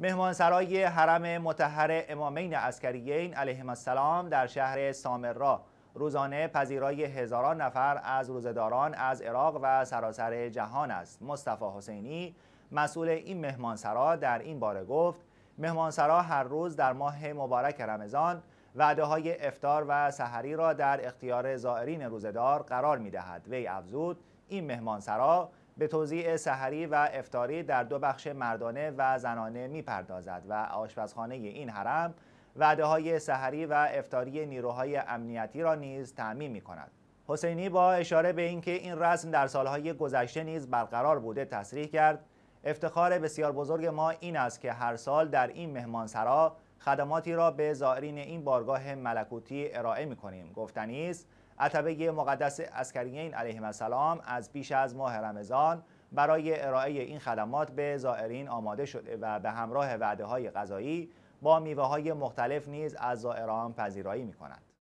مهمانسرای حرم متحر امامین عسکریین علیهم السلام در شهر سامرا روزانه پذیرای هزاران نفر از روزداران از عراق و سراسر جهان است مصطفی حسینی مسئول این مهمانسرا در این باره گفت مهمانسرا هر روز در ماه مبارک رمضان وعده های افتار و سحری را در اختیار زائرین روزدار قرار می دهد وی افزود این مهمانسرا به توزیع سحری و افتاری در دو بخش مردانه و زنانه میپردازد و آشپزخانه این حرم وعده های سحری و افتاری نیروهای امنیتی را نیز تعمین می کند. حسینی با اشاره به اینکه این رسم در سالهای گذشته نیز برقرار بوده تصریح کرد افتخار بسیار بزرگ ما این است که هر سال در این مهمانسرا خدماتی را به زائرین این بارگاه ملکوتی ارائه می کنیم گفتنی عتبه مقدس اسکرینین علیه السلام از بیش از ماه رمضان برای ارائه این خدمات به زائرین آماده شده و به همراه وعده های غذایی با میوه های مختلف نیز از زائران پذیرایی می کند.